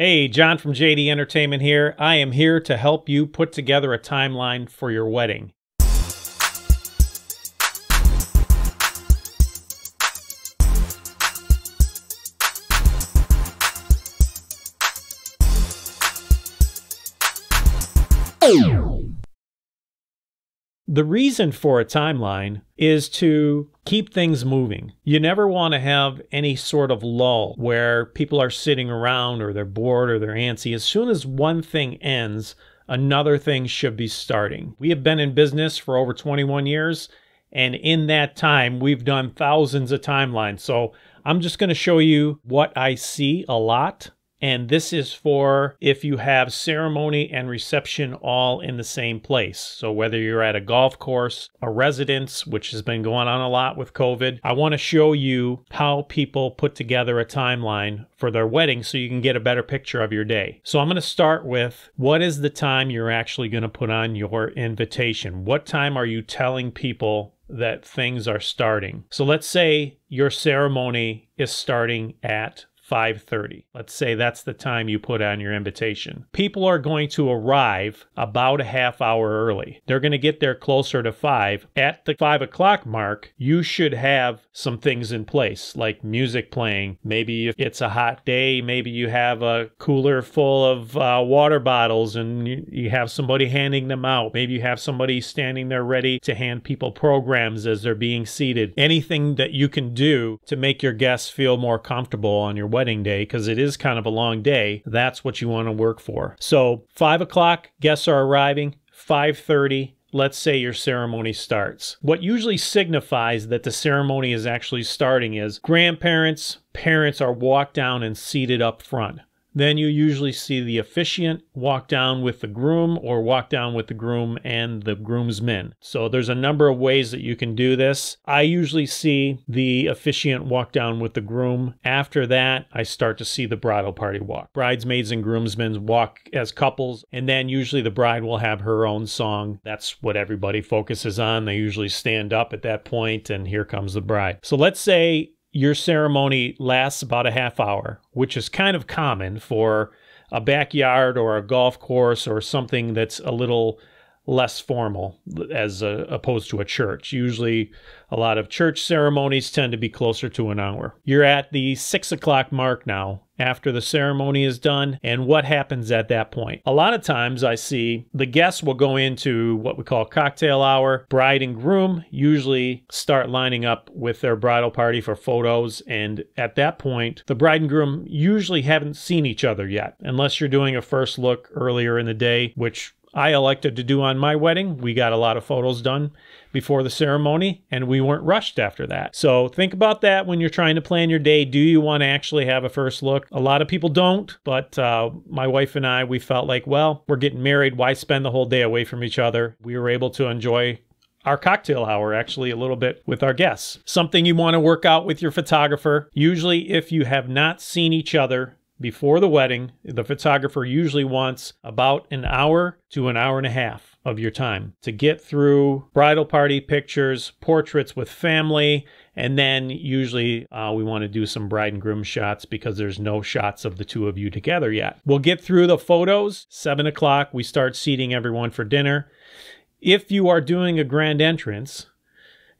Hey, John from JD Entertainment here. I am here to help you put together a timeline for your wedding. The reason for a timeline is to keep things moving. You never want to have any sort of lull where people are sitting around or they're bored or they're antsy. As soon as one thing ends, another thing should be starting. We have been in business for over 21 years, and in that time, we've done thousands of timelines. So I'm just going to show you what I see a lot and this is for if you have ceremony and reception all in the same place. So, whether you're at a golf course, a residence, which has been going on a lot with COVID, I want to show you how people put together a timeline for their wedding so you can get a better picture of your day. So, I'm going to start with what is the time you're actually going to put on your invitation? What time are you telling people that things are starting. So let's say your ceremony is starting at 5:30. Let's say that's the time you put on your invitation. People are going to arrive about a half hour early. They're going to get there closer to 5. At the 5 o'clock mark, you should have some things in place, like music playing. Maybe if it's a hot day, maybe you have a cooler full of uh, water bottles and you, you have somebody handing them out. Maybe you have somebody standing there ready to hand people programs as they're being seated. Anything that you can do to make your guests feel more comfortable on your wedding wedding day because it is kind of a long day, that's what you want to work for. So five o'clock, guests are arriving. 5:30 let's say your ceremony starts. What usually signifies that the ceremony is actually starting is grandparents, parents are walked down and seated up front. Then you usually see the officiant walk down with the groom or walk down with the groom and the groomsmen. So there's a number of ways that you can do this. I usually see the officiant walk down with the groom. After that, I start to see the bridal party walk. Bridesmaids and groomsmen walk as couples, and then usually the bride will have her own song. That's what everybody focuses on. They usually stand up at that point, and here comes the bride. So let's say your ceremony lasts about a half hour, which is kind of common for a backyard or a golf course or something that's a little less formal as a, opposed to a church. Usually, a lot of church ceremonies tend to be closer to an hour. You're at the six o'clock mark now, after the ceremony is done and what happens at that point. A lot of times I see the guests will go into what we call cocktail hour. Bride and groom usually start lining up with their bridal party for photos, and at that point, the bride and groom usually haven't seen each other yet, unless you're doing a first look earlier in the day, which I elected to do on my wedding. We got a lot of photos done before the ceremony and we weren't rushed after that. So think about that when you're trying to plan your day. Do you want to actually have a first look? A lot of people don't, but uh, my wife and I, we felt like, well, we're getting married. Why spend the whole day away from each other? We were able to enjoy our cocktail hour actually a little bit with our guests. Something you want to work out with your photographer. Usually, if you have not seen each other before the wedding, the photographer usually wants about an hour to an hour and a half of your time to get through bridal party pictures, portraits with family, and then usually uh, we want to do some bride and groom shots because there's no shots of the two of you together yet. We'll get through the photos. Seven o'clock, we start seating everyone for dinner. If you are doing a grand entrance,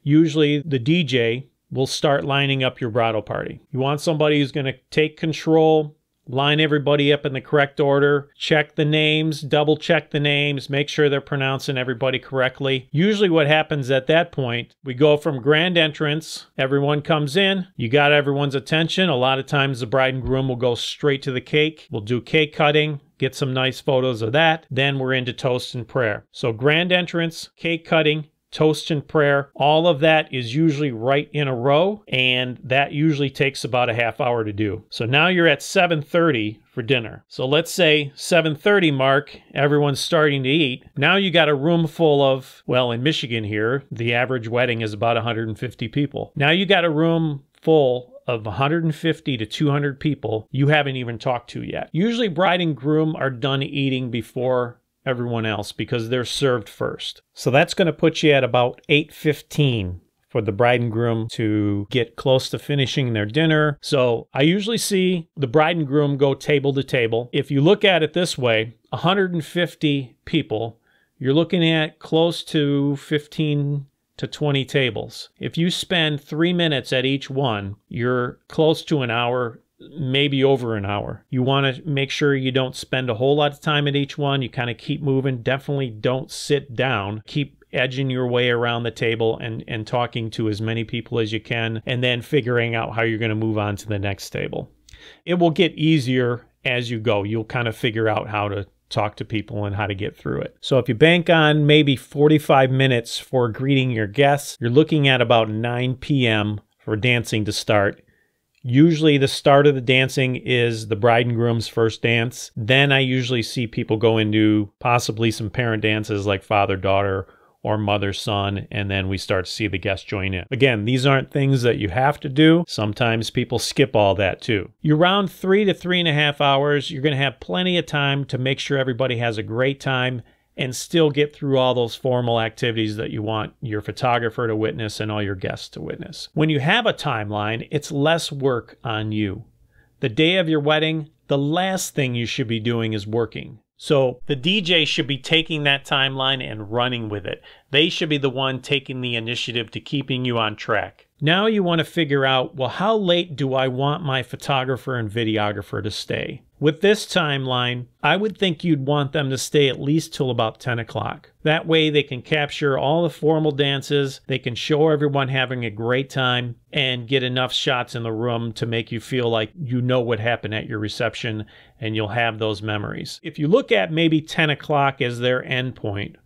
usually the DJ will start lining up your bridal party. You want somebody who's going to take control, line everybody up in the correct order, check the names, double check the names, make sure they're pronouncing everybody correctly. Usually, what happens at that point, we go from grand entrance, everyone comes in, you got everyone's attention. A lot of times, the bride and groom will go straight to the cake, we'll do cake cutting, get some nice photos of that. Then we're into toast and prayer. So grand entrance, cake cutting, toast and prayer. All of that is usually right in a row, and that usually takes about a half hour to do. So now you're at 7:30 for dinner. So let's say 7:30 mark, everyone's starting to eat. Now you got a room full of, well, in Michigan here, the average wedding is about 150 people. Now you got a room full of 150 to 200 people you haven't even talked to yet. Usually bride and groom are done eating before everyone else because they're served first. So that's going to put you at about 815 for the bride and groom to get close to finishing their dinner. So I usually see the bride and groom go table to table. If you look at it this way, 150 people, you're looking at close to 15 to 20 tables. If you spend three minutes at each one, you're close to an hour maybe over an hour. You want to make sure you don't spend a whole lot of time at each one. You kind of keep moving. Definitely don't sit down. Keep edging your way around the table and and talking to as many people as you can and then figuring out how you're going to move on to the next table. It will get easier as you go. You'll kind of figure out how to talk to people and how to get through it. So if you bank on maybe 45 minutes for greeting your guests, you're looking at about 9 p.m. for dancing to start Usually, the start of the dancing is the bride and groom's first dance. Then I usually see people go into possibly some parent dances like father daughter or mother son, and then we start to see the guests join in. Again, these aren't things that you have to do. Sometimes people skip all that too. You're around three to three and a half hours. You're going to have plenty of time to make sure everybody has a great time and still get through all those formal activities that you want your photographer to witness and all your guests to witness. When you have a timeline, it's less work on you. The day of your wedding, the last thing you should be doing is working. So the DJ should be taking that timeline and running with it. They should be the one taking the initiative to keeping you on track. Now you want to figure out, well, how late do I want my photographer and videographer to stay? With this timeline, I would think you'd want them to stay at least till about 10 o'clock. That way they can capture all the formal dances, they can show everyone having a great time, and get enough shots in the room to make you feel like you know what happened at your reception and you'll have those memories. If you look at maybe 10 o'clock as their end point,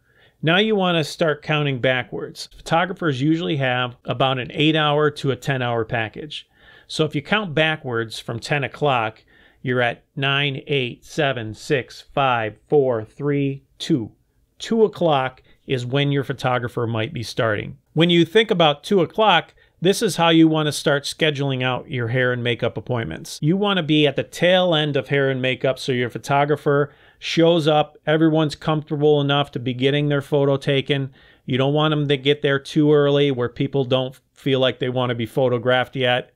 now you want to start counting backwards. Photographers usually have about an 8 hour to a 10 hour package. So if you count backwards from 10 o'clock, you're at 9, 8, 7, 6, 5, 4, 3, 2. 2 o'clock is when your photographer might be starting. When you think about 2 o'clock, this is how you want to start scheduling out your hair and makeup appointments. You want to be at the tail end of hair and makeup so your photographer shows up. Everyone's comfortable enough to be getting their photo taken. You don't want them to get there too early where people don't feel like they want to be photographed yet.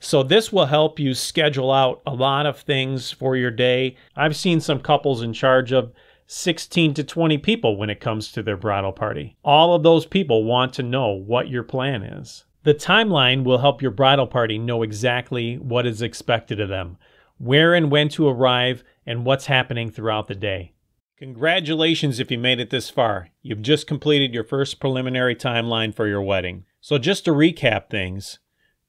So this will help you schedule out a lot of things for your day. I've seen some couples in charge of 16 to 20 people when it comes to their bridal party. All of those people want to know what your plan is. The timeline will help your bridal party know exactly what is expected of them where and when to arrive, and what's happening throughout the day. Congratulations if you made it this far. You've just completed your first preliminary timeline for your wedding. So, just to recap things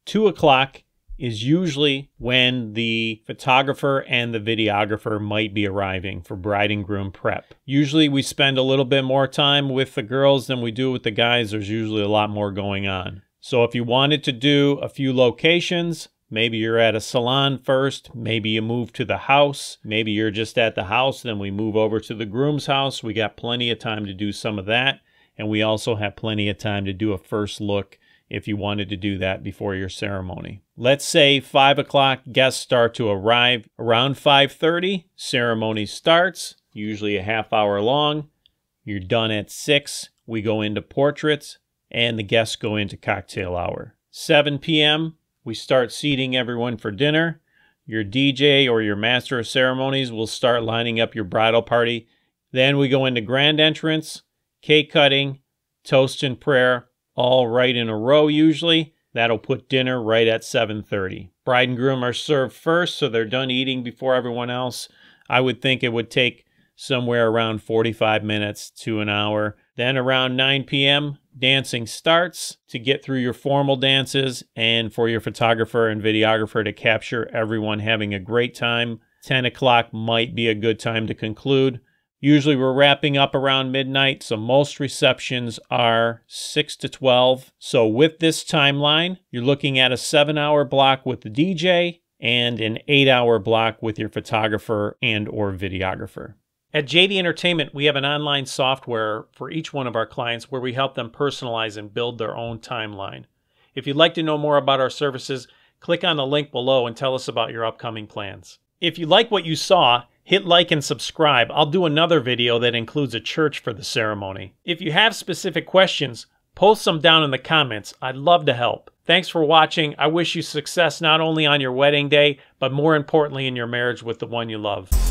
2 o'clock is usually when the photographer and the videographer might be arriving for bride and groom prep. Usually, we spend a little bit more time with the girls than we do with the guys. There's usually a lot more going on. So, if you wanted to do a few locations, Maybe you're at a salon first. Maybe you move to the house. Maybe you're just at the house. Then we move over to the groom's house. We got plenty of time to do some of that. And we also have plenty of time to do a first look if you wanted to do that before your ceremony. Let's say 5 o'clock, guests start to arrive. Around 5.30, ceremony starts, usually a half hour long. You're done at 6. We go into portraits, and the guests go into cocktail hour. 7 p.m., we start seating everyone for dinner. Your DJ or your master of ceremonies will start lining up your bridal party. Then we go into grand entrance, cake cutting, toast and prayer, all right in a row usually. That'll put dinner right at 7:30. Bride and groom are served first, so they're done eating before everyone else. I would think it would take somewhere around 45 minutes to an hour then around 9 p.m., dancing starts to get through your formal dances and for your photographer and videographer to capture everyone having a great time. 10 o'clock might be a good time to conclude. Usually we're wrapping up around midnight, so most receptions are 6 to 12. So with this timeline, you're looking at a 7-hour block with the DJ and an 8-hour block with your photographer and or videographer. At JD Entertainment, we have an online software for each one of our clients where we help them personalize and build their own timeline. If you'd like to know more about our services, click on the link below and tell us about your upcoming plans. If you like what you saw, hit like and subscribe. I'll do another video that includes a church for the ceremony. If you have specific questions, post them down in the comments. I'd love to help. Thanks for watching. I wish you success not only on your wedding day, but more importantly in your marriage with the one you love.